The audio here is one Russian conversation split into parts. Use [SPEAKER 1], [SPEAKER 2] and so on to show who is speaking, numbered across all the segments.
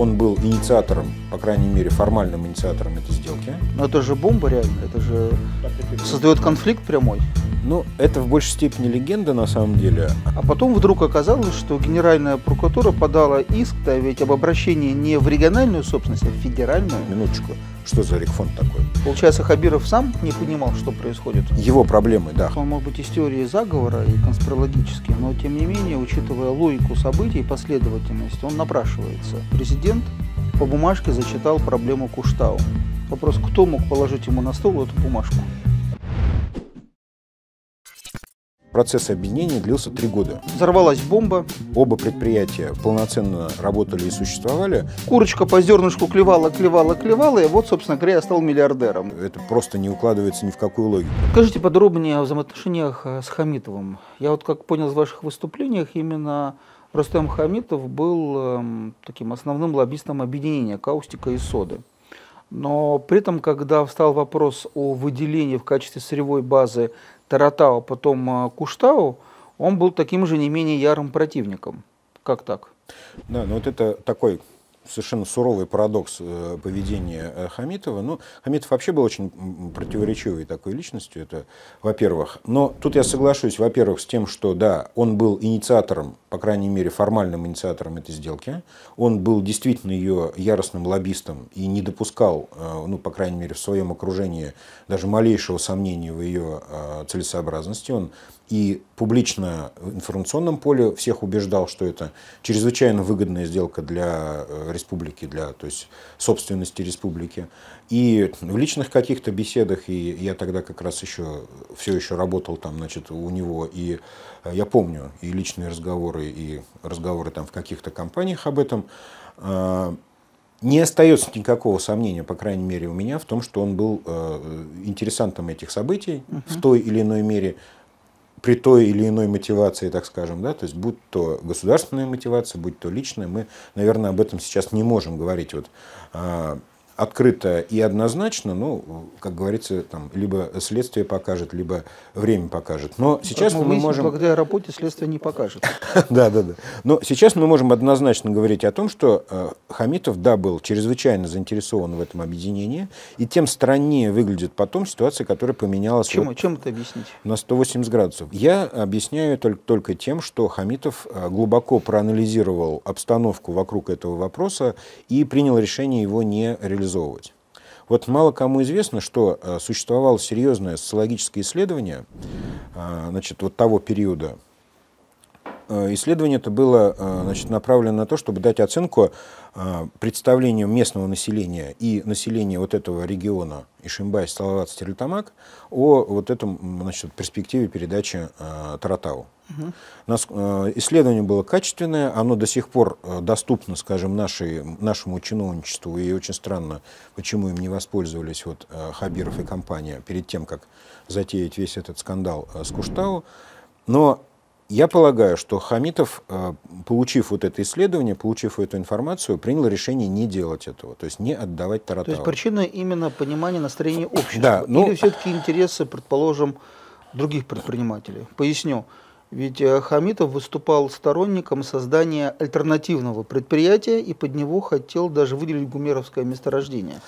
[SPEAKER 1] он был инициатором, по крайней мере, формальным инициатором этой сделки.
[SPEAKER 2] Но это же бомба реально, это же создает конфликт
[SPEAKER 1] прямой. Ну, это в большей степени легенда на самом деле.
[SPEAKER 2] А потом вдруг оказалось, что Генеральная прокуратура подала иск да ведь об обращении не в региональную собственность, а в федеральную. Минуточку. Что за рикфон такой? Получается, Хабиров сам не понимал, что происходит? Его
[SPEAKER 1] проблемы, да. Он
[SPEAKER 2] может быть из теории заговора и конспирологический, но тем не менее, учитывая логику событий и последовательность, он напрашивается. Президент по бумажке зачитал проблему Куштау. Вопрос, кто мог положить ему на стол эту бумажку?
[SPEAKER 1] Процесс объединения длился три года. Взорвалась бомба. Оба предприятия полноценно работали и существовали.
[SPEAKER 2] Курочка по зернышку клевала, клевала, клевала, и вот, собственно говоря, я стал миллиардером. Это просто
[SPEAKER 1] не укладывается ни в какую логику.
[SPEAKER 2] Скажите подробнее о взаимоотношениях э, с Хамитовым. Я вот как понял из ваших выступлениях, именно Рустем Хамитов был э, таким основным лоббистом объединения «Каустика» и «Соды». Но при этом, когда встал вопрос о выделении в качестве сырьевой базы Таратау, потом а, Куштау, он был таким же не менее ярым противником. Как так?
[SPEAKER 1] Да, ну вот это такой совершенно суровый парадокс э, поведения э, Хамитова. Ну, Хамитов вообще был очень противоречивой такой личностью, это во-первых. Но тут я соглашусь, во-первых, с тем, что да, он был инициатором, по крайней мере, формальным инициатором этой сделки. Он был действительно ее яростным лоббистом и не допускал, э, ну, по крайней мере, в своем окружении даже малейшего сомнения в ее целесообразности. Он и публично в информационном поле всех убеждал, что это чрезвычайно выгодная сделка для э, республики, для то есть, собственности республики. И в личных каких-то беседах, и я тогда как раз еще все еще работал там, значит, у него, и э, я помню и личные разговоры, и разговоры там в каких-то компаниях об этом, а, не остается никакого сомнения, по крайней мере у меня, в том, что он был э, э интересантом этих событий угу. в той или иной мере, при той или иной мотивации, так скажем, да, то есть будь то государственная мотивация, будь то личная, мы, наверное, об этом сейчас не можем говорить. Вот, а, открыто и однозначно, ну, как говорится, там, либо следствие покажет, либо время покажет. Но сейчас мы, мы можем...
[SPEAKER 2] Благодаря работе следствие не покажет.
[SPEAKER 1] Да, да, да. Но сейчас мы можем однозначно говорить о том, что э, Хамитов, да, был чрезвычайно заинтересован в этом объединении, и тем страннее выглядит потом ситуация, которая поменялась... Чем, чем это объяснить? На 180 градусов. Я объясняю только, только тем, что Хамитов э, глубоко проанализировал обстановку вокруг этого вопроса и принял решение его не реализовать реализовывать. Вот мало кому известно, что э, существовало серьезное социологическое исследование э, значит, вот того периода Э, исследование это было э, значит, направлено на то, чтобы дать оценку э, представлению местного населения и населения вот этого региона Ишимбай, Салават, Стерлитамак о вот этом значит, перспективе передачи Таратау. Угу. Нас, исследование было качественное, оно до сих пор доступно, скажем, нашей, нашему чиновничеству, и очень странно, почему им не воспользовались вот, Хабиров и компания перед тем, как затеять весь этот скандал с Куштау. Но я полагаю, что Хамитов, э, получив вот это исследование, получив эту информацию, принял решение не делать этого, то есть не отдавать Таратау. То есть
[SPEAKER 2] причина именно понимания настроения общества? Да, ну... Или все-таки интересы, предположим, других предпринимателей? Поясню. Ведь э, Хамитов выступал сторонником создания альтернативного предприятия и под него хотел даже выделить гумеровское месторождение.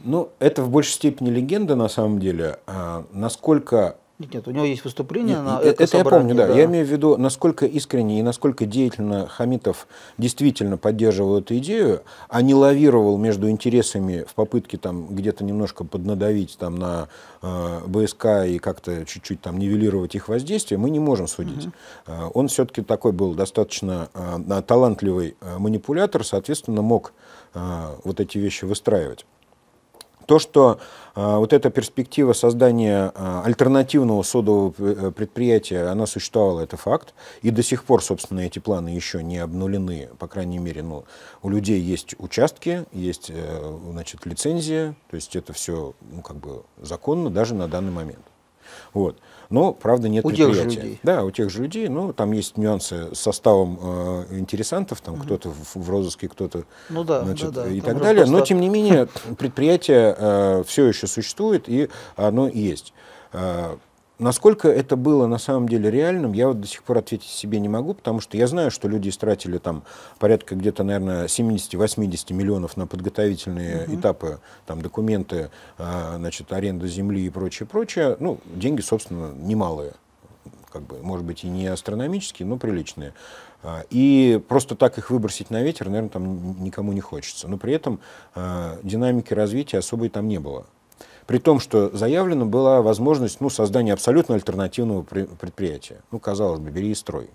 [SPEAKER 1] Ну, это в большей степени легенда на самом деле. А насколько
[SPEAKER 2] нет, нет, у него есть выступление нет, на это, это я помню, да. да. Я имею
[SPEAKER 1] в виду, насколько искренне и насколько деятельно Хамитов действительно поддерживал эту идею, а не лавировал между интересами в попытке там где-то немножко поднадавить там на э, БСК и как-то чуть-чуть там нивелировать их воздействие, мы не можем судить. Угу. он все-таки такой был достаточно э, талантливый э, манипулятор, соответственно, мог э, вот эти вещи выстраивать. То, что а, вот эта перспектива создания а, альтернативного содового э, предприятия, она существовала, это факт. И до сих пор, собственно, эти планы еще не обнулены. По крайней мере, ну, у людей есть участки, есть э, значит, лицензия. То есть это все ну, как бы законно даже на данный момент. Вот но, правда, нет у предприятия. Тех же людей. Да, у тех же людей, но там есть нюансы с составом э, интересантов, там угу. кто-то в, в розыске, кто-то ну, да, значит, да, да, и так далее. Но, тем не менее, предприятие э, все еще существует, и оно есть. Э, Насколько это было на самом деле реальным, я вот до сих пор ответить себе не могу, потому что я знаю, что люди истратили там порядка где-то, наверное, 70-80 миллионов на подготовительные угу. этапы, там документы, а, значит, аренда земли и прочее, прочее. Ну, деньги, собственно, немалые как бы, может быть, и не астрономические, но приличные. А, и просто так их выбросить на ветер, наверное, там никому не хочется. Но при этом а, динамики развития особой там не было. При том, что заявлена была возможность ну, создания абсолютно альтернативного предприятия. Ну, казалось бы, бери и строй.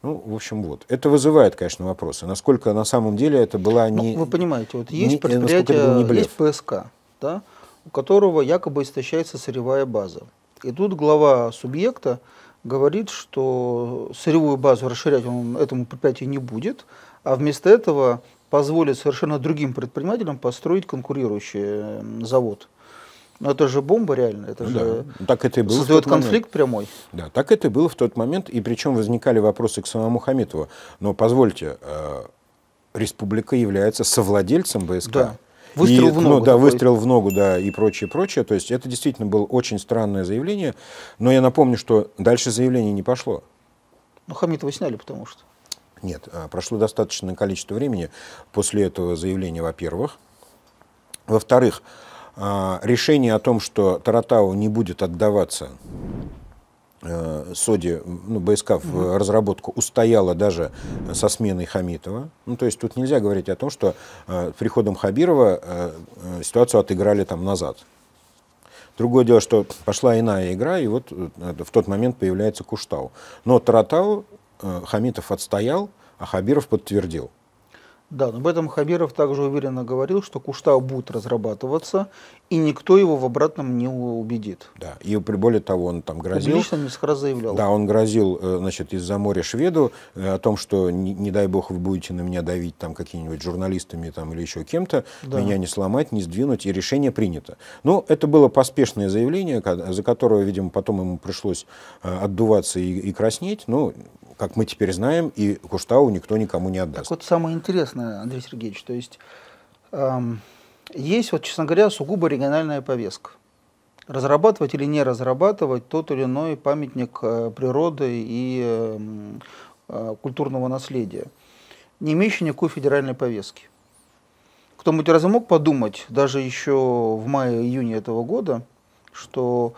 [SPEAKER 1] Ну, в общем, вот. Это вызывает, конечно, вопросы. Насколько на самом деле это была ну, не... Ну, вы понимаете, вот есть не, предприятие, не есть
[SPEAKER 2] ПСК, да, у которого якобы истощается сырьевая база. И тут глава субъекта говорит, что сырьевую базу расширять он этому предприятию не будет, а вместо этого позволит совершенно другим предпринимателям построить конкурирующий завод. Но ну, это же бомба реально, это ну да. же ну так это и было создает конфликт прямой.
[SPEAKER 1] Да, так это и было в тот момент, и причем возникали вопросы к самому Хамитову. Но позвольте, э, республика является совладельцем БСК. Да. Выстрел и, в ногу. Ну, да, выстрел в ногу, да, и прочее, прочее. То есть это действительно было очень странное заявление. Но я напомню, что дальше заявление не пошло.
[SPEAKER 2] Ну, Хамитова сняли, потому что.
[SPEAKER 1] Нет, а, прошло достаточное количество времени после этого заявления, во-первых. Во-вторых, а, решение о том, что Таратау не будет отдаваться э, СОДИ, ну, БСК в угу. разработку устояла даже со сменой Хамитова. Ну, то есть тут нельзя говорить о том, что э, приходом Хабирова э, э ситуацию отыграли там назад. Другое дело, что пошла иная игра, и вот э, в тот момент появляется Куштау. Но Таратау э, Хамитов отстоял, а Хабиров подтвердил.
[SPEAKER 2] Да, но об этом Хабиров также уверенно говорил, что Куштау будет разрабатываться, и никто его в обратном не
[SPEAKER 1] убедит. Да, и при более того, он там грозил... Публично несколько раз заявлял. Да, он грозил, э, значит, из-за моря шведу э, о том, что, не, не дай бог, вы будете на меня давить там какими-нибудь журналистами там, или еще кем-то, да. меня не сломать, не сдвинуть, и решение принято. Но ну, это было поспешное заявление, за которое, видимо, потом ему пришлось э, отдуваться и, и краснеть, но ну, как мы теперь знаем, и Куштау никто никому не отдаст. Так вот самое интересное, Андрей Сергеевич, то
[SPEAKER 2] есть эм, есть, вот, честно говоря, сугубо региональная повестка. Разрабатывать или не разрабатывать тот или иной памятник э, природы и э, э, культурного наследия, не имеющий никакой федеральной повестки. Кто-нибудь разве мог подумать, даже еще в мае-июне этого года, что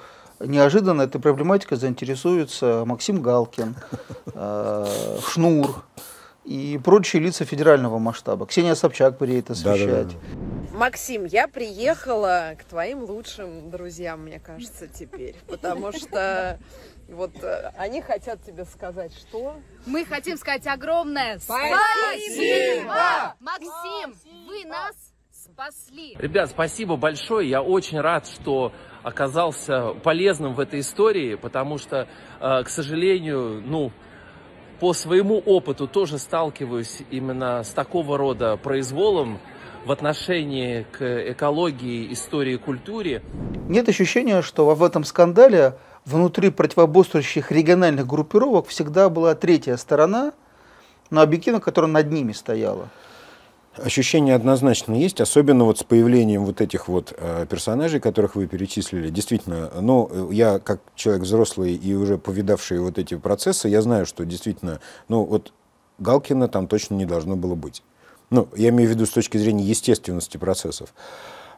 [SPEAKER 2] неожиданно этой проблематикой заинтересуется Максим Галкин, э, Шнур и прочие лица федерального масштаба. Ксения Собчак приедет освещать. Максим, я приехала к твоим лучшим друзьям, мне кажется, теперь. Потому что вот э, они хотят тебе сказать, что... Мы хотим сказать огромное
[SPEAKER 1] спасибо! спасибо! Максим, спасибо! вы нас спасли.
[SPEAKER 2] Ребят, спасибо большое. Я очень рад, что оказался полезным в этой истории, потому что, э, к сожалению, ну, по своему опыту тоже сталкиваюсь именно с такого рода произволом в отношении к экологии, истории, культуре. Нет ощущения, что в этом скандале внутри противоборствующих региональных группировок всегда была третья сторона, но объективно, которая над ними стояла.
[SPEAKER 1] Ощущение однозначно есть, особенно вот с появлением вот этих вот э, персонажей, которых вы перечислили. Действительно, ну, э, я как человек взрослый и уже повидавший вот эти процессы, я знаю, что действительно, ну, вот Галкина там точно не должно было быть. Ну, я имею в виду с точки зрения естественности процессов.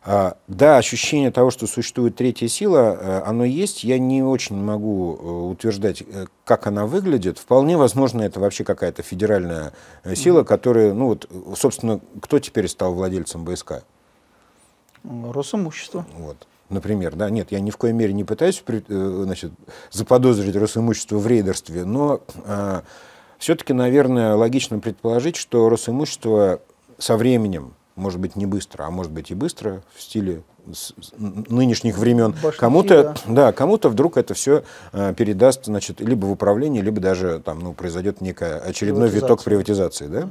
[SPEAKER 1] А, да, ощущение того, что существует третья сила, э, оно есть. Я не очень могу э, утверждать, э, как она выглядит. Вполне возможно, это вообще какая-то федеральная сила, которая, ну вот, собственно, кто теперь стал владельцем БСК?
[SPEAKER 2] Росимущество. Вот.
[SPEAKER 1] Например, да, нет, я ни в коей мере не пытаюсь значит, заподозрить Росимущество в рейдерстве, но э, а, все-таки, наверное, логично предположить, что Росимущество со временем может быть, не быстро, а может быть и быстро, в стиле нынешних времен. Кому-то, да. да, кому-то вдруг это все э, передаст, значит, либо в управление, либо даже там, ну, произойдет некая очередной виток приватизации, да?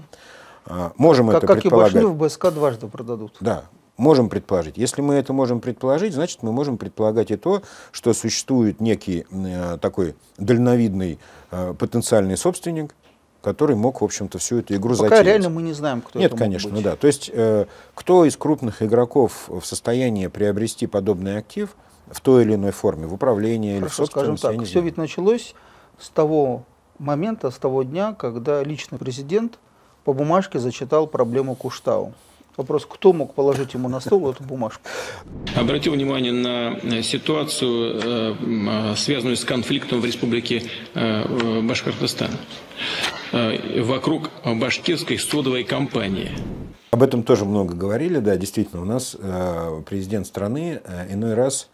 [SPEAKER 1] А, можем как, это как предполагать. Как и Башню
[SPEAKER 2] в БСК дважды продадут. Да,
[SPEAKER 1] можем предположить. Если мы это можем предположить, значит, мы можем предполагать и то, что существует некий э, такой дальновидный э, потенциальный собственник, который мог, в общем-то, всю эту игру Пока реально
[SPEAKER 2] мы не знаем, кто Нет, это конечно,
[SPEAKER 1] мог быть. да. То есть, э, кто из крупных игроков в состоянии приобрести подобный актив в той или иной форме, в управлении Хорошо, или в скажем так, все ведь
[SPEAKER 2] началось с того момента, с того дня, когда личный президент по бумажке зачитал проблему Куштау. Вопрос, кто мог положить ему на стол эту бумажку? Обратил внимание на э, ситуацию, э, э, связанную с конфликтом в республике Башкортостан.
[SPEAKER 1] Э, вокруг башкирской содовой компании. Об этом тоже много говорили, да, действительно, у нас э, президент страны э, иной раз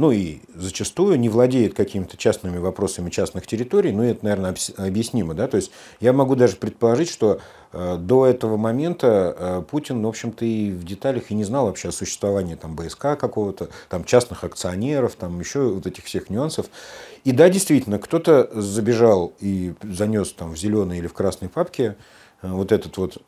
[SPEAKER 1] ну и зачастую не владеет какими-то частными вопросами частных территорий, ну это, наверное, объяснимо, да, то есть я могу даже предположить, что э, до этого момента э, Путин, в общем-то, и в деталях и не знал вообще о существовании там БСК какого-то, там частных акционеров, там еще вот этих всех нюансов. И да, действительно, кто-то забежал и занес там в зеленой или в красной папке э, вот этот вот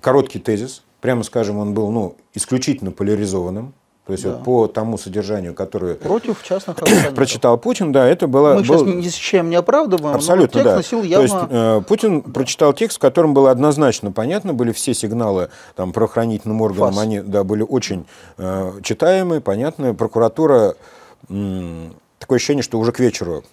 [SPEAKER 1] короткий тезис, прямо скажем, он был ну, исключительно поляризованным, то есть да. вот по тому содержанию, которое
[SPEAKER 2] против частных
[SPEAKER 1] прочитал Путин, да, это было. Мы был... сейчас ни
[SPEAKER 2] с чем не оправдываем. Абсолютно, но текст да. Носил явно... То есть
[SPEAKER 1] э, Путин да. прочитал текст, в котором было однозначно понятно, были все сигналы там правоохранительным органам, Фас. они да были очень э, читаемые, понятные. Прокуратура э, такое ощущение, что уже к вечеру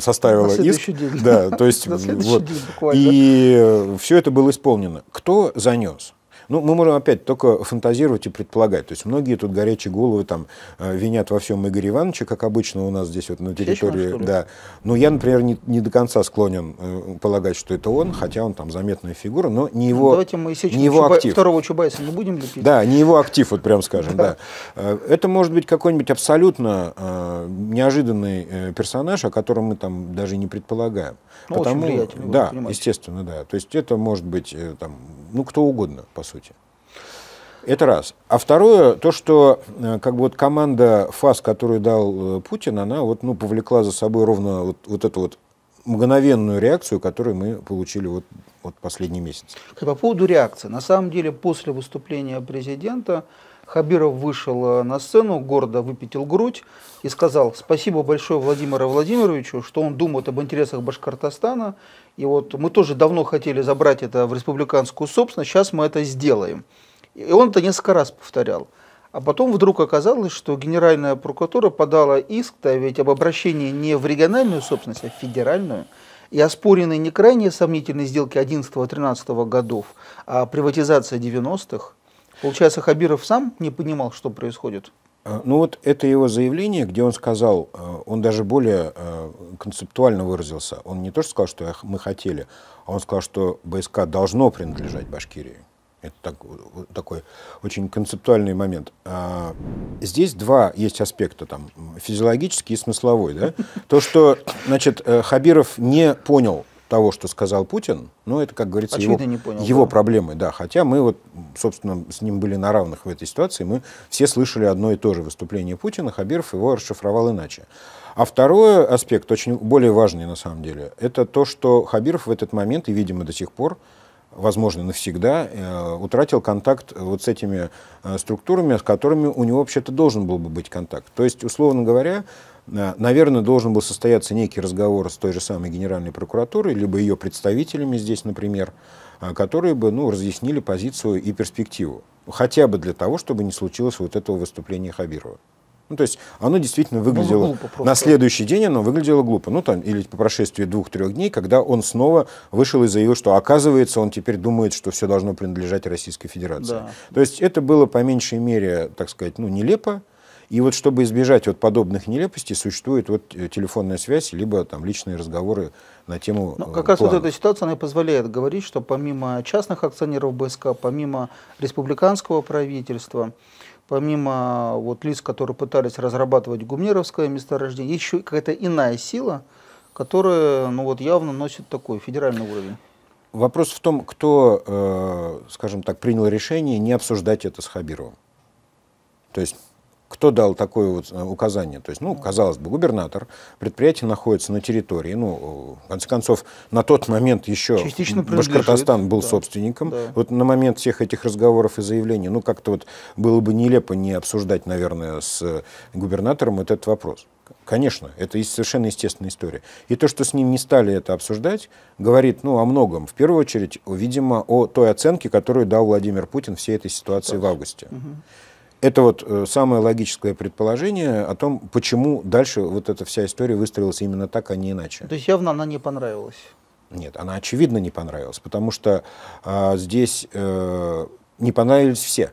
[SPEAKER 1] составила на иск. День. Да, то есть вот. и э, все это было исполнено. Кто занес? Ну, мы можем опять только фантазировать и предполагать. То есть многие тут горячие головы там э, винят во всем Игоря Ивановича, как обычно у нас здесь вот на территории. да. Но я, например, не, не до конца склонен э, полагать, что это он, хотя он там заметная фигура, но не его, Давайте мы не его Чуба... актив. Второго
[SPEAKER 2] Чубайса не будем лепить. Да,
[SPEAKER 1] не его актив, вот прям скажем, да. Э, это может быть какой-нибудь абсолютно неожиданный персонаж, о котором мы там даже не предполагаем. Ну, Потому, очень влиятельный. Да, естественно, да. То есть это может быть там ну, кто угодно, по сути. Это раз. А второе, то, что э, как бы вот команда ФАС, которую дал э, Путин, она вот, ну, повлекла за собой ровно вот, вот эту вот мгновенную реакцию, которую мы получили вот, вот последний месяц.
[SPEAKER 2] По поводу реакции. На самом деле, после выступления президента Хабиров вышел э, на сцену, гордо выпятил грудь и сказал «Спасибо большое Владимиру Владимировичу, что он думает об интересах Башкортостана и вот мы тоже давно хотели забрать это в республиканскую собственность, сейчас мы это сделаем. И он это несколько раз повторял. А потом вдруг оказалось, что Генеральная прокуратура подала иск-то ведь об обращении не в региональную собственность, а в федеральную. И оспорены не крайне сомнительные сделки 11-13 годов, а приватизация 90-х. Получается, Хабиров сам не понимал, что происходит.
[SPEAKER 1] А, ну вот это его заявление, где он сказал, а, он даже более а, концептуально выразился. Он не то, что сказал, что мы хотели, а он сказал, что БСК должно принадлежать Башкирии. Это так, такой очень концептуальный момент. А, здесь два есть аспекта, там, физиологический и смысловой. Да? То, что значит, э, Хабиров не понял того, что сказал Путин, ну, это, как говорится, Очевидно, его, понял, его да. проблемы, да. Хотя мы вот, собственно, с ним были на равных в этой ситуации, мы все слышали одно и то же выступление Путина, Хабиров его расшифровал иначе. А второй аспект, очень более важный на самом деле, это то, что Хабиров в этот момент, и, видимо, до сих пор, возможно, навсегда, э, утратил контакт вот с этими э, структурами, с которыми у него вообще-то должен был бы быть контакт. То есть, условно говоря, а, наверное, должен был состояться некий разговор с той же самой Генеральной прокуратурой, либо ее представителями здесь, например, а, которые бы ну, разъяснили позицию и перспективу. Хотя бы для того, чтобы не случилось вот этого выступления Хабирова. Ну, то есть оно действительно ну, выглядело... Ну, на следующий день оно выглядело глупо. Ну, там, или по прошествии двух-трех дней, когда он снова вышел и заявил, что оказывается, он теперь думает, что все должно принадлежать Российской Федерации. Да. То есть это было по меньшей мере, так сказать, ну, нелепо, и вот чтобы избежать вот подобных нелепостей, существует вот э, телефонная связь, либо там личные разговоры на тему Но ну, э, как раз вот эта
[SPEAKER 2] ситуация, она позволяет говорить, что помимо частных акционеров БСК, помимо республиканского правительства, помимо э, вот лиц, которые пытались разрабатывать гумнеровское месторождение, еще какая-то иная сила, которая ну вот, явно носит такой федеральный уровень.
[SPEAKER 1] Вопрос в том, кто, э, скажем так, принял решение не обсуждать это с Хабировым. То есть кто дал такое вот э, указание? То есть, ну, казалось бы, губернатор, предприятие находится на территории, ну, э, в конце концов, на тот момент еще Частично Башкортостан был да, собственником. Да. Вот на момент всех этих разговоров и заявлений, ну, как-то вот было бы нелепо не обсуждать, наверное, с э, губернатором вот этот вопрос. Конечно, это совершенно естественная история. И то, что с ним не стали это обсуждать, говорит ну, о многом. В первую очередь, видимо, о той оценке, которую дал Владимир Путин всей этой ситуации так. в августе. Угу. Это вот э, самое логическое предположение о том, почему дальше вот эта вся история выстроилась именно так, а не иначе.
[SPEAKER 2] То есть явно она не понравилась.
[SPEAKER 1] Нет, она очевидно не понравилась, потому что а, здесь э, не понравились все.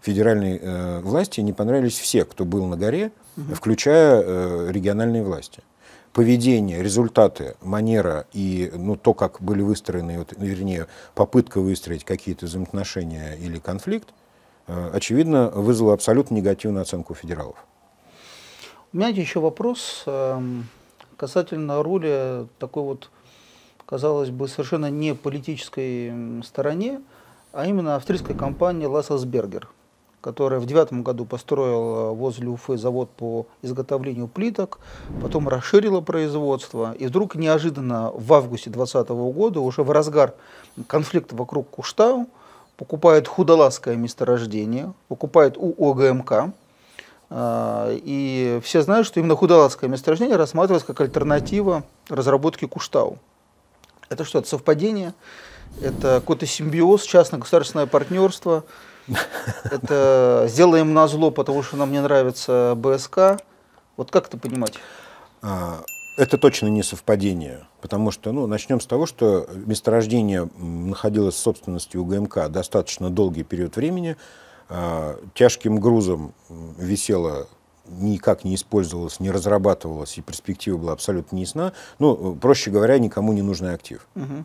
[SPEAKER 1] Федеральной э, власти не понравились все, кто был на горе, угу. включая э, региональные власти. Поведение, результаты, манера и ну, то, как были выстроены, вот, вернее, попытка выстроить какие-то взаимоотношения или конфликт, Э, очевидно, вызвало абсолютно негативную оценку федералов.
[SPEAKER 2] У меня еще вопрос эм, касательно роли такой вот, казалось бы, совершенно не политической стороне, а именно австрийской компании «Лассерсбергер», которая в девятом году построила возле Уфы завод по изготовлению плиток, потом расширила производство, и вдруг неожиданно в августе 2020 года, уже в разгар конфликта вокруг Куштау, покупает худолазское месторождение, покупает у ОГМК. А, и все знают, что именно худолазское месторождение рассматривается как альтернатива разработке Куштау. Это что, это совпадение? Это какой-то симбиоз, частно-государственное партнерство. Это сделаем на зло, потому что нам не нравится БСК. Вот как это понимать?
[SPEAKER 1] А, это точно не совпадение, потому что, ну, начнем с того, что месторождение находилось в собственности УГМК достаточно долгий период времени, а, тяжким грузом висело никак не использовалось, не разрабатывалось, и перспектива была абсолютно неясна. Ну, э, проще говоря, никому не нужный актив. Угу.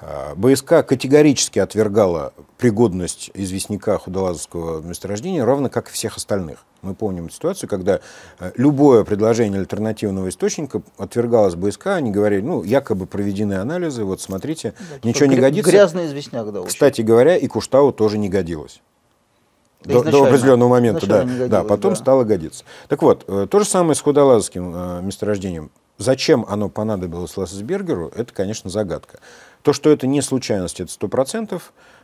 [SPEAKER 1] А, БСК категорически отвергала пригодность известняка худолазовского месторождения, равно как и всех остальных. Мы помним ситуацию, когда э, любое предложение альтернативного источника отвергалось БСК, они говорили, ну, якобы проведены анализы, вот смотрите, да, ничего не годится. Грязный
[SPEAKER 2] известняк, да. Очень.
[SPEAKER 1] Кстати говоря, и Куштау тоже не годилось. до, до определенного момента, да. Годилось, да, потом да. стало годиться. Так вот, э, то же самое с худолазовским э, месторождением. Зачем оно понадобилось Лассесбергеру, это, конечно, загадка. То, что это не случайность, это 100%.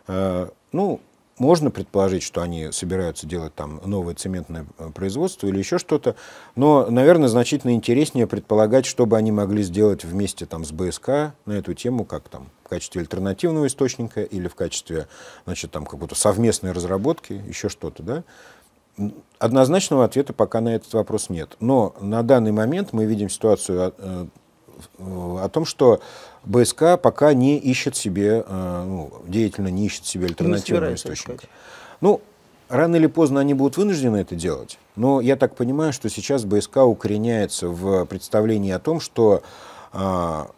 [SPEAKER 1] Э, ну, можно предположить, что они собираются делать там новое цементное э, производство или еще что-то, но, наверное, значительно интереснее предполагать, что бы они могли сделать вместе там с БСК на эту тему, как там в качестве альтернативного источника или в качестве, значит, там как будто совместной разработки, еще что-то, да. Однозначного ответа пока на этот вопрос нет. Но на данный момент мы видим ситуацию о, э, э, о том, что БСК пока не ищет себе, э, ну, деятельно не ищет себе альтернативного источника. Ну, рано или поздно они будут вынуждены это делать. Но я так понимаю, что сейчас БСК укореняется в представлении о том, что а,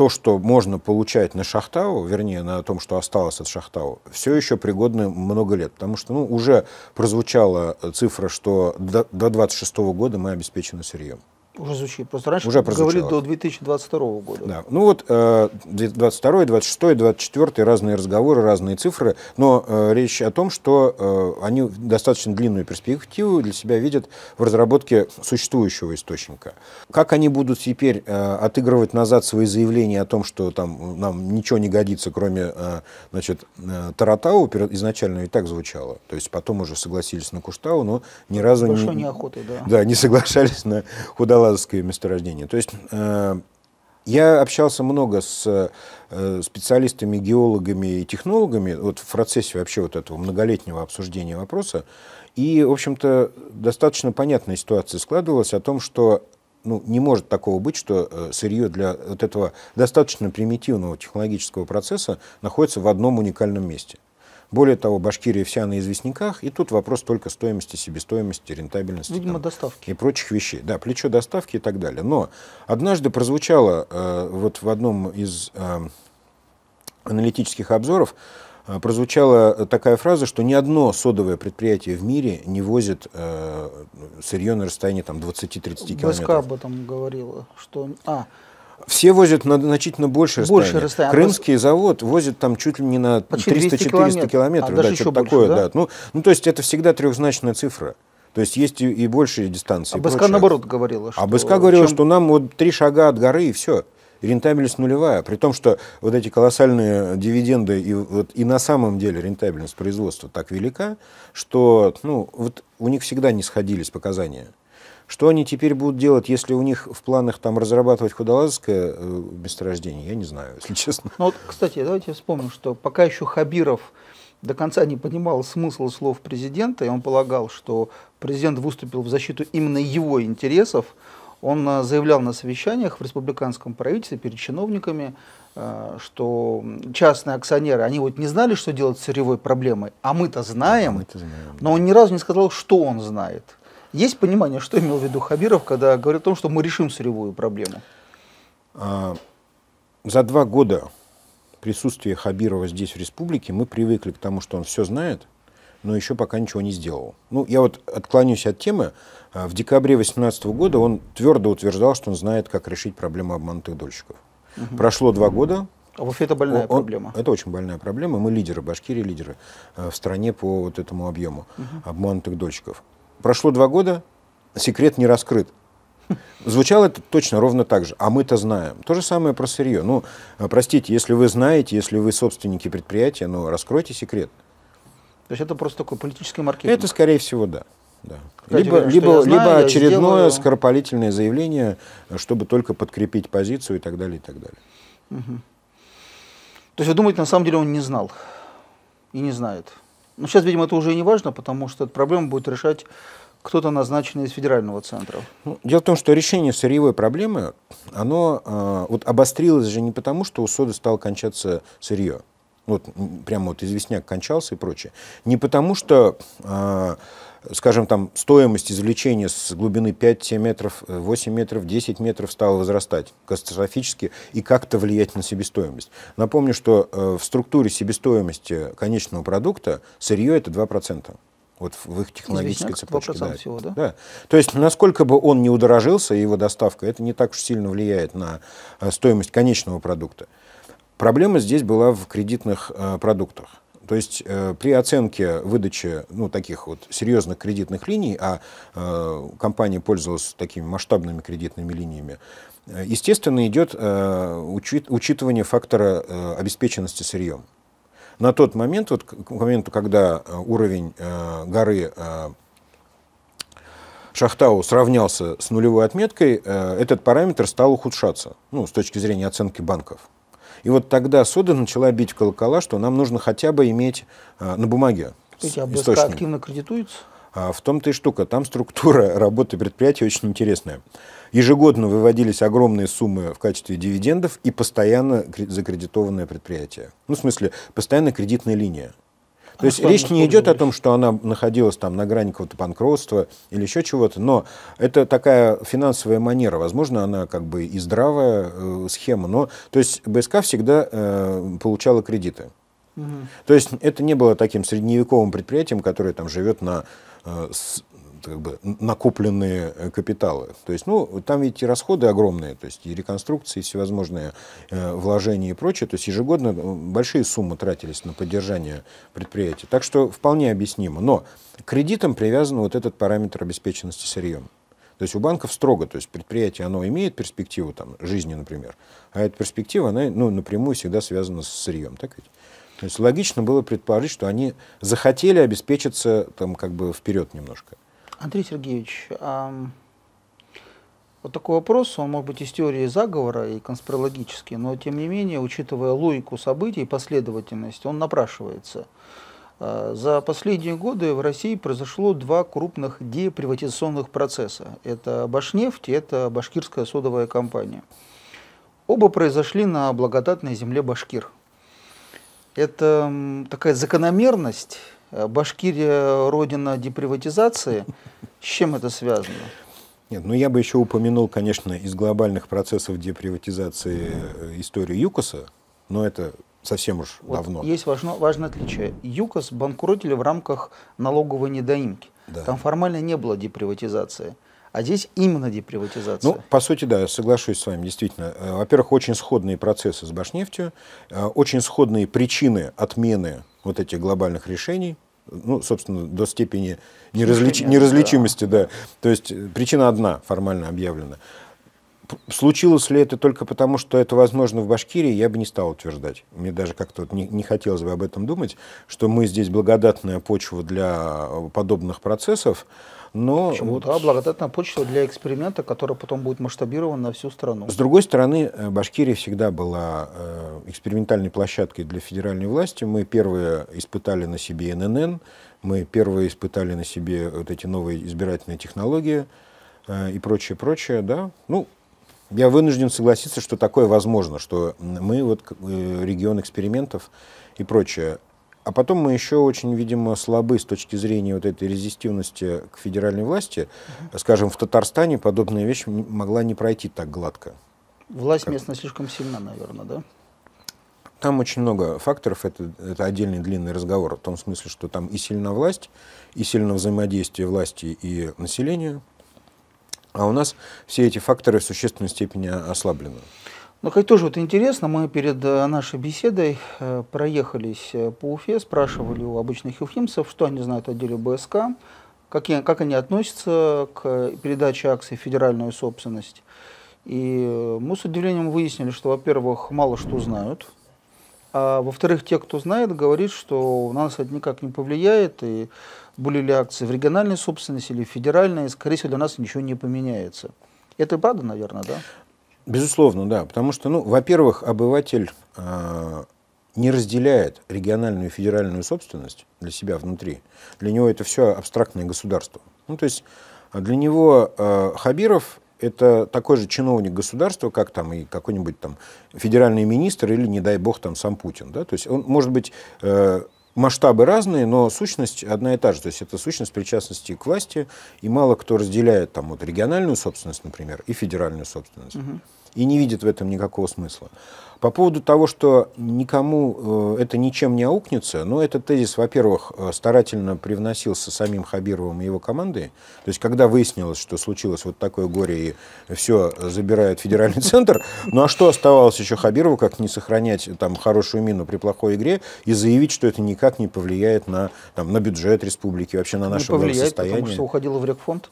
[SPEAKER 1] то, что можно получать на Шахтау, вернее, на том, что осталось от Шахтау, все еще пригодно много лет. Потому что ну, уже прозвучала э, цифра, что до 2026 года мы обеспечены сырьем.
[SPEAKER 2] Уже звучит. Просто раньше уже говорили до 2022
[SPEAKER 1] года. Да. Ну вот э, 22, 26, 24 разные разговоры, разные цифры, но э, речь о том, что э, они достаточно длинную перспективу для себя видят в разработке существующего источника. Как они будут теперь э, отыгрывать назад свои заявления о том, что там нам ничего не годится, кроме значит, Таратау, изначально и так звучало. То есть потом уже согласились на Куштау, но ни разу не, неохотой, да. Да, не соглашались на Худала кавказское месторождение. То есть э, я общался много с э, специалистами, геологами и технологами вот в процессе вообще вот этого многолетнего обсуждения вопроса. И, в общем-то, достаточно понятная ситуация складывалась о том, что ну, не может такого быть, что э, сырье для вот этого достаточно примитивного технологического процесса находится в одном уникальном месте. Более того, Башкирия вся на известняках, и тут вопрос только стоимости, себестоимости, рентабельности. Видимо, там, доставки. И прочих вещей. Да, плечо доставки и так далее. Но однажды прозвучало э, вот в одном из э, аналитических обзоров, э, прозвучала такая фраза, что ни одно содовое предприятие в мире не возит э, сырье на расстоянии там, 20-30 километров. БСК об
[SPEAKER 2] этом говорила, что... А,
[SPEAKER 1] все возят на значительно большее больше расстояние. расстояние. Крымский завод возит там чуть ли не на 300-400 километров. А, да, что-то такое, да. да. Ну, ну, то есть это всегда трехзначная цифра. То есть есть и, и большие дистанции. А БСК наоборот
[SPEAKER 2] говорила, а что... А БСК говорила, чем...
[SPEAKER 1] что нам вот три шага от горы и все. рентабельность нулевая. При том, что вот эти колоссальные дивиденды и, вот, и на самом деле рентабельность производства так велика, что ну, вот у них всегда не сходились показания. Что они теперь будут делать, если у них в планах там разрабатывать худолазское э, месторождение, я не знаю, если честно. Ну вот, кстати, давайте вспомним, что пока еще Хабиров до конца
[SPEAKER 2] не понимал смысл слов президента, и он полагал, что президент выступил в защиту именно его интересов, он э, заявлял на совещаниях в республиканском правительстве перед чиновниками, э, что частные акционеры, они вот не знали, что делать с сырьевой проблемой, а мы-то знаем, а мы знаем, но он ни разу не сказал, что он знает. Есть понимание, что имел в виду Хабиров, когда говорит о том, что мы решим сырьевую проблему?
[SPEAKER 1] А, за два года присутствия Хабирова здесь, в республике, мы привыкли к тому, что он все знает, но еще пока ничего не сделал. Ну, я вот отклонюсь от темы. А, в декабре 2018 года он твердо утверждал, что он знает, как решить проблему обманутых дольщиков. Угу. Прошло два года. А вот это больная он, проблема. Это очень больная проблема. Мы лидеры, Башкирия лидеры а, в стране по вот этому объему угу. обманутых дольщиков прошло два года, секрет не раскрыт. Звучало это точно ровно так же. А мы-то знаем. То же самое про сырье. Ну, э, простите, если вы знаете, если вы собственники предприятия, ну, раскройте секрет.
[SPEAKER 2] То есть это просто такой политический маркетинг? Это,
[SPEAKER 1] скорее всего, да. да. Кстати, либо либо, знаю, либо очередное сделаю... скоропалительное заявление, чтобы только подкрепить позицию и так далее, и так далее.
[SPEAKER 2] Угу. То есть вы думаете, на самом деле он не знал и не знает? Ну сейчас, видимо, это уже не важно, потому что эту проблему будет решать кто-то назначенный из федерального
[SPEAKER 1] центра. Ну, дело в том, что решение сырьевой проблемы, оно э, вот обострилось же не потому, что у соды стало кончаться сырье. Вот прямо вот известняк кончался и прочее. Не потому, что э, скажем, там стоимость извлечения с глубины 5-7 метров, 8 э, метров, 10 метров стала возрастать катастрофически и как-то влиять на себестоимость. Напомню, что э, в структуре себестоимости конечного продукта сырье это 2% вот в их технологической цепочке. Да. Всего, да? Да. То есть, насколько бы он не удорожился, его доставка, это не так уж сильно влияет на э, стоимость конечного продукта. Проблема здесь была в кредитных э, продуктах. То есть э, при оценке выдачи ну, таких вот серьезных кредитных линий, а э, компания пользовалась такими масштабными кредитными линиями, э, естественно, идет э, учит, учитывание фактора э, обеспеченности сырьем. На тот момент, вот, к моменту, когда э, уровень э, горы э, Шахтау сравнялся с нулевой отметкой, э, этот параметр стал ухудшаться ну, с точки зрения оценки банков. И вот тогда Сода начала бить колокола, что нам нужно хотя бы иметь а, на бумаге Кстати, а БСК активно кредитуется? А, в том-то и штука. Там структура работы предприятия очень интересная. Ежегодно выводились огромные суммы в качестве дивидендов и постоянно закредитованное предприятие. Ну, в смысле, постоянно кредитная линия.
[SPEAKER 2] То есть речь не идет
[SPEAKER 1] о том, что она находилась там на грани какого-то банкротства или еще чего-то, но это такая финансовая манера. Возможно, она как бы и здравая э, схема, но то есть БСК всегда э, получала кредиты. Угу. То есть это не было таким средневековым предприятием, которое там живет на э, как бы накопленные э, капиталы. То есть, ну, там ведь и расходы огромные, то есть и реконструкции, и всевозможные э, вложения и прочее. То есть ежегодно э, большие суммы тратились на поддержание предприятия. Так что вполне объяснимо. Но кредитом привязан вот этот параметр обеспеченности сырьем. То есть у банков строго, то есть предприятие, оно имеет перспективу там, жизни, например, а эта перспектива, она ну, напрямую всегда связана с сырьем, так ведь? То есть логично было предположить, что они захотели обеспечиться там, как бы вперед немножко.
[SPEAKER 2] Андрей Сергеевич, вот такой вопрос, он может быть из теории заговора и конспирологический, но тем не менее, учитывая логику событий и последовательность, он напрашивается. А, за последние годы в России произошло два крупных деприватизационных процесса. Это Башнефть и это Башкирская содовая компания. Оба произошли на благодатной земле Башкир. Это такая закономерность, Э, Башкирия родина деприватизации. С чем это связано?
[SPEAKER 1] Нет, ну я бы еще упомянул, конечно, из глобальных процессов деприватизации э, историю ЮКОСа, но это совсем уж вот давно.
[SPEAKER 2] Есть важно, важное отличие. ЮКОС банкротили в рамках налоговой недоимки. Да. Там формально не было деприватизации. А здесь именно деприватизация.
[SPEAKER 1] Ну, по сути, да, соглашусь с вами, действительно. Э, во-первых, очень сходные процессы с Башнефтью, очень сходные причины отмены вот этих глобальных решений, ну, собственно, до степени неразлич... неразличимости, да. То есть э, причина одна формально объявлена. Случилось ли это только потому, что это возможно в Башкирии, я бы не стал утверждать. Мне даже как-то вот не, не хотелось бы об этом думать, что мы здесь благодатная почва для э, подобных процессов. Но ну, вот... А
[SPEAKER 2] благодатная почва для эксперимента, который потом будет масштабирован на всю страну. С
[SPEAKER 1] другой стороны, э, Башкирия всегда была э, экспериментальной площадкой для федеральной власти. Мы первые испытали на себе ННН, мы первые испытали на себе вот эти новые избирательные технологии э, и прочее, прочее, да. Ну, я вынужден согласиться, что такое возможно, что мы вот регион экспериментов и прочее. А потом мы еще очень, видимо, слабы с точки зрения вот этой резистивности к федеральной власти. Скажем, в Татарстане подобная вещь могла не пройти так гладко.
[SPEAKER 2] Власть как... местная слишком сильна, наверное,
[SPEAKER 1] да? Там очень много факторов, это, это отдельный длинный разговор, в том смысле, что там и сильна власть, и сильно взаимодействие власти и населения, а у нас все эти факторы в существенной степени ослаблены. Ну, как тоже вот интересно,
[SPEAKER 2] мы перед э, нашей беседой э, проехались э, по Уфе, спрашивали у обычных уфимцев, что они знают о деле БСК, как, и, как они относятся к передаче акций в федеральную собственность. И мы с удивлением выяснили, что, во-первых, мало что знают, а во-вторых, те, кто знает, говорит, что на нас это никак не повлияет, и были ли акции в региональной собственности или в федеральной, скорее всего, для нас ничего не поменяется. Это правда, наверное, да?
[SPEAKER 1] Безусловно, да. Потому что, ну, во-первых, обыватель э, не разделяет региональную и федеральную собственность для себя внутри. Для него это все абстрактное государство. Ну, то есть а, для него э, Хабиров это такой же чиновник государства, как там и какой-нибудь там федеральный министр или, не дай бог, там сам Путин. Да? То есть он может быть э, масштабы разные, но сущность одна и та же. То есть это сущность причастности к власти, и мало кто разделяет там вот региональную собственность, например, и федеральную собственность. Угу и не видит в этом никакого смысла. По поводу того, что никому э, это ничем не аукнется, но ну, этот тезис, во-первых, э, старательно привносился самим Хабировым и его командой. То есть, когда выяснилось, что случилось вот такое горе и все забирает федеральный центр, ну а что оставалось еще Хабирову, как не сохранять э, там хорошую мину при плохой игре и заявить, что это никак не повлияет на, там, на бюджет республики, вообще на наше не повлияет, состояние. потому что
[SPEAKER 2] уходило в рекфонд.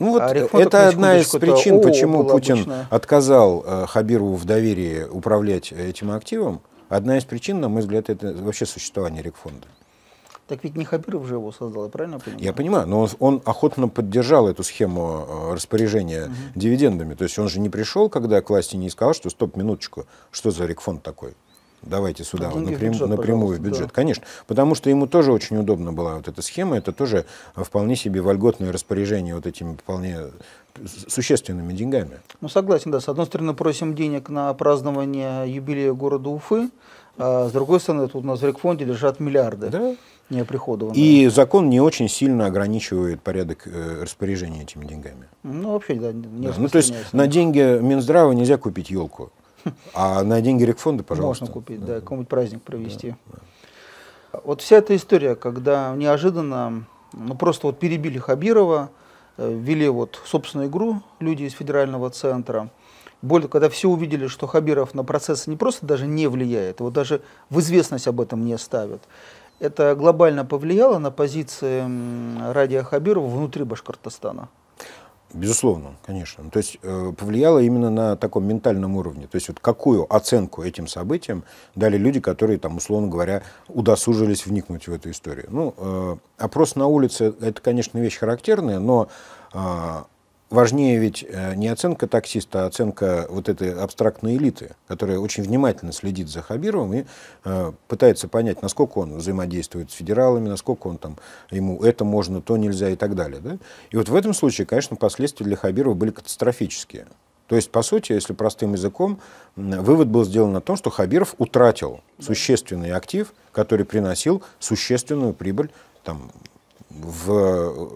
[SPEAKER 1] Ну вот а это одна из причин, ООО почему Путин обычная. отказал э, Хабирову в доверии управлять этим активом. Одна из причин, на мой взгляд, это вообще существование Рекфонда.
[SPEAKER 2] Так ведь не Хабиров же его создал, я правильно понимаю?
[SPEAKER 1] Я понимаю, но он, он охотно поддержал эту схему э, распоряжения угу. дивидендами. То есть он же не пришел, когда к власти не сказал, что стоп, минуточку, что за рекфонд такой? давайте сюда, а напрям, бюджет, напрямую в бюджет. Да. Конечно, потому что ему тоже очень удобно была вот эта схема, это тоже э, вполне себе вольготное распоряжение вот этими вполне существенными деньгами.
[SPEAKER 2] Ну, согласен, да. С одной стороны, просим денег на празднование юбилея города Уфы, а с другой стороны, тут у нас в рекфонде лежат миллиарды. Да. И
[SPEAKER 1] закон не очень сильно ограничивает порядок э, распоряжения этими деньгами.
[SPEAKER 2] Ну, вообще, да. Не да. Ну, то есть на
[SPEAKER 1] деньги Минздрава нельзя купить елку. А на деньги рекфонда, пожалуйста. Можно
[SPEAKER 2] купить, да, да кому-нибудь праздник провести. Да, да. Вот вся эта история, когда неожиданно, ну просто вот перебили Хабирова, э, ввели вот собственную игру люди из федерального центра. Более, когда все увидели, что Хабиров на процессы не просто даже не влияет, его даже в известность об этом не ставят. Это глобально повлияло на позиции Радия Хабирова внутри Башкортостана.
[SPEAKER 1] Безусловно, конечно. То есть э, повлияло именно на таком ментальном уровне. То есть вот какую оценку этим событиям дали люди, которые там, условно говоря, удосужились вникнуть в эту историю. Ну, э, опрос на улице, это, конечно, вещь характерная, но а, важнее ведь э, не оценка таксиста, а оценка вот этой абстрактной элиты, которая очень внимательно следит за Хабировым и э, пытается понять, насколько он взаимодействует с федералами, насколько он там, ему это можно, то нельзя и так далее. Да? И вот в этом случае, конечно, последствия для Хабирова были катастрофические. То есть, по сути, если простым языком, вывод был сделан о том, что Хабиров утратил существенный актив, который приносил существенную прибыль там, в э,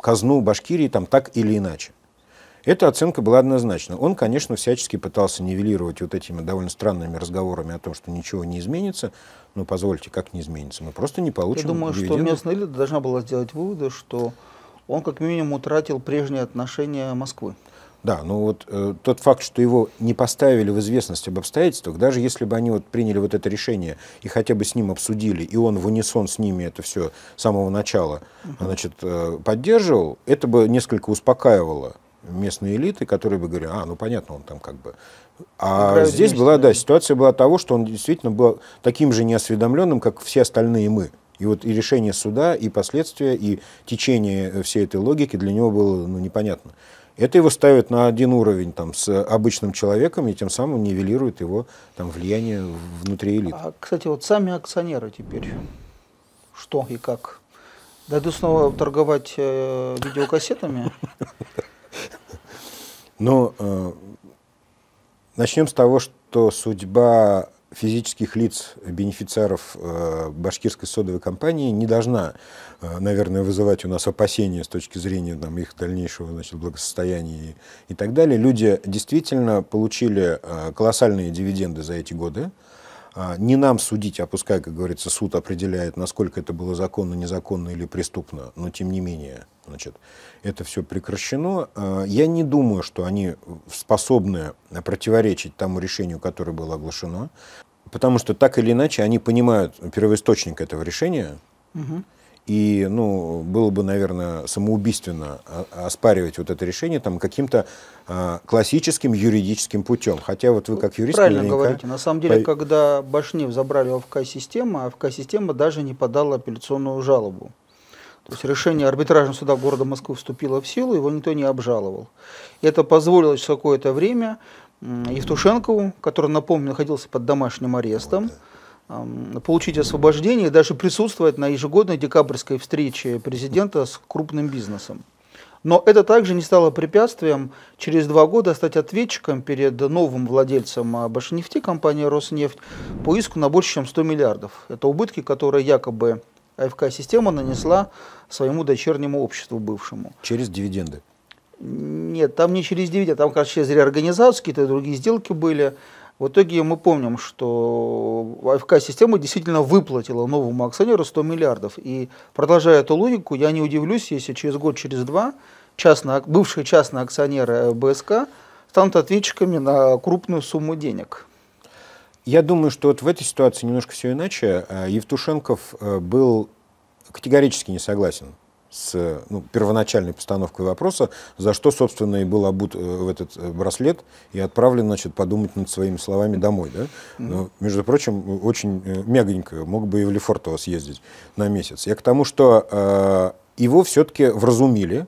[SPEAKER 1] казну Башкирии там так или иначе. Эта оценка была однозначна. Он, конечно, всячески пытался нивелировать вот этими довольно странными разговорами о том, что ничего не изменится. Но ну, позвольте, как не изменится? Мы просто не получим Я думаю, дивидендов. что местная
[SPEAKER 2] элита должна была сделать выводы, что он как минимум утратил прежние
[SPEAKER 1] отношения Москвы. Да, ну вот э, тот факт, что его не поставили в известность об обстоятельствах, даже если бы они вот приняли вот это решение и хотя бы с ним обсудили, и он в унисон с ними это все с самого начала угу. значит, э, поддерживал, это бы несколько успокаивало местные элиты, которые бы говорили, а, ну понятно, он там как бы... А ну, Правильно, здесь была, да, ситуация была того, что он действительно был таким же неосведомленным, как все остальные мы. И вот и решение суда, и последствия, и течение э, всей этой логики для него было ну, непонятно. Это его ставит на один уровень там, с обычным человеком и тем самым нивелирует его там, влияние внутри элиты. А, кстати, вот сами акционеры теперь,
[SPEAKER 2] что и как? Дадут снова торговать э, видеокассетами?
[SPEAKER 1] Но ну, э, начнем с того, что судьба физических лиц, бенефициаров э, башкирской содовой компании не должна, э, наверное, вызывать у нас опасения с точки зрения там, их дальнейшего значит, благосостояния и, и так далее. Люди действительно получили э, колоссальные дивиденды за эти годы. Не нам судить, а пускай, как говорится, суд определяет, насколько это было законно, незаконно или преступно, но тем не менее, значит, это все прекращено. Я не думаю, что они способны противоречить тому решению, которое было оглашено. Потому что так или иначе они понимают первоисточник этого решения. Угу. И ну, было бы, наверное, самоубийственно а, оспаривать вот это решение там, каким-то а, классическим юридическим путем. Хотя вот вы как юрист... Правильно наверняка... говорите. На самом деле, По...
[SPEAKER 2] когда Башнев забрали АФК-систему, АФК-система даже не подала апелляционную жалобу. То есть решение арбитражного суда города Москвы вступило в силу, его никто не обжаловал. Это позволило через какое-то время Евтушенкову, который, напомню, находился под домашним арестом, получить освобождение и даже присутствовать на ежегодной декабрьской встрече президента с крупным бизнесом. Но это также не стало препятствием через два года стать ответчиком перед новым владельцем Башнефти, компании «Роснефть», по иску на больше, чем 100 миллиардов. Это убытки, которые якобы АФК-система нанесла своему дочернему обществу бывшему. Через дивиденды. Нет, там не через 9, а там, кажется, через реорганизацию какие-то другие сделки были. В итоге мы помним, что АФК-система действительно выплатила новому акционеру 100 миллиардов. И продолжая эту логику, я не удивлюсь, если через год, через два частные, бывшие частные акционеры БСК станут ответчиками на крупную сумму денег.
[SPEAKER 1] Я думаю, что вот в этой ситуации немножко все иначе. Э, Евтушенков э, был категорически не согласен с ну, первоначальной постановкой вопроса, за что, собственно, и был обут э, в этот э, браслет и отправлен, значит, подумать над своими словами домой, да? Но, между прочим, э, очень мягонько, мог бы и в Лефортово съездить на месяц. Я к тому, что э, его все-таки вразумили,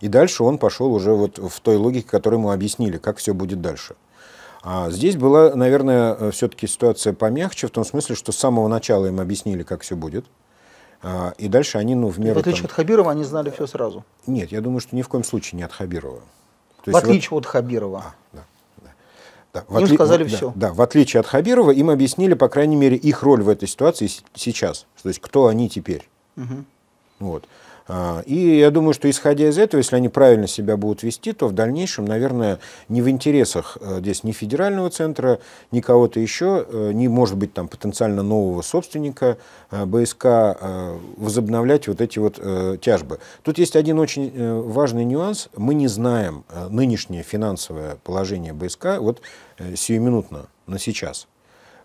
[SPEAKER 1] и дальше он пошел уже вот в той логике, которую ему объяснили, как все будет дальше. А здесь была, наверное, все-таки ситуация помягче, в том смысле, что с самого начала им объяснили, как все будет. А, и дальше они, ну, в меру... В отличие там... от
[SPEAKER 2] Хабирова, они знали все сразу?
[SPEAKER 1] Нет, я думаю, что ни в коем случае не от Хабирова. То в отличие
[SPEAKER 2] вот... от Хабирова. А, да.
[SPEAKER 1] Да, им отли... сказали да, все. Да, в отличие от Хабирова, им объяснили, по крайней мере, их роль в этой ситуации сейчас. То есть, кто они теперь. Угу. Вот. А, и я думаю, что исходя из этого, если они правильно себя будут вести, то в дальнейшем, наверное, не в интересах э, здесь ни федерального центра, ни кого-то еще, э, ни, может быть, там потенциально нового собственника э, БСК возобновлять вот эти вот тяжбы. Тут есть один очень важный нюанс. Мы не знаем нынешнее финансовое положение БСК вот сиюминутно, на сейчас.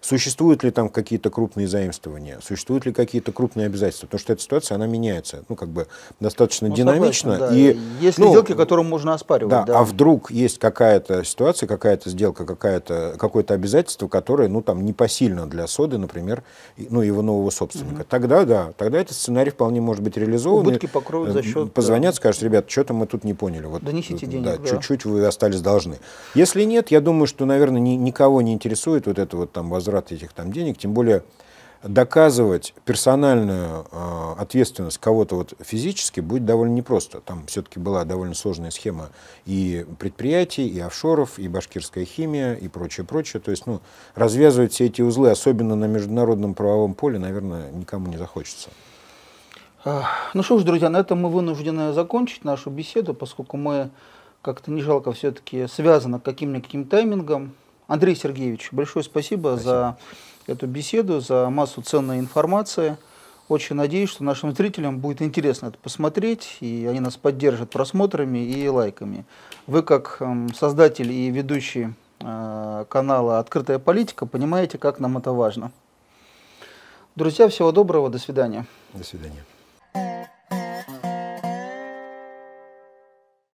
[SPEAKER 1] Существуют ли там какие-то крупные заимствования? Существуют ли какие-то крупные обязательства? Потому что эта ситуация, она меняется, ну, как бы достаточно ну, динамично. да. и, есть ну, сделки,
[SPEAKER 2] которым можно оспаривать. Да, да, а
[SPEAKER 1] вдруг есть какая-то ситуация, какая-то сделка, какая-то, какое-то обязательство, которое, ну, там, непосильно для СОДы, например, ну, его нового собственника. Угу. Тогда, да, тогда этот сценарий вполне может быть реализован. Убытки покроют за э, счет... Позвонят, скажут, ребят, что-то мы тут не поняли. Вот, Донесите э, да, денег, да. Чуть-чуть вы остались должны. Если нет, я думаю, что, наверное, ни, никого не интересует вот это вот там возврат возврат этих там денег, тем более доказывать персональную э, ответственность кого-то вот физически будет довольно непросто. Там все-таки была довольно сложная схема и предприятий, и офшоров, и башкирская химия, и прочее, прочее. То есть, ну, развязывать все эти узлы, особенно на международном правовом поле, наверное, никому не захочется.
[SPEAKER 2] А, ну что ж, друзья, на этом мы вынуждены закончить нашу беседу, поскольку мы как-то не жалко все-таки связаны каким-никаким таймингом. Андрей Сергеевич, большое спасибо, спасибо. за эту беседу, за массу ценной информации. Очень надеюсь, что нашим зрителям будет интересно это посмотреть, и они нас поддержат просмотрами и лайками. Вы, как эм, создатель и ведущий э, канала «Открытая политика», понимаете, как нам это важно. Друзья, всего доброго, до свидания. До свидания.